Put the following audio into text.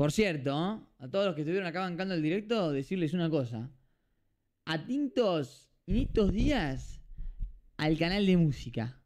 Por cierto, a todos los que estuvieron acá bancando el directo, decirles una cosa. Atintos en estos días al canal de música.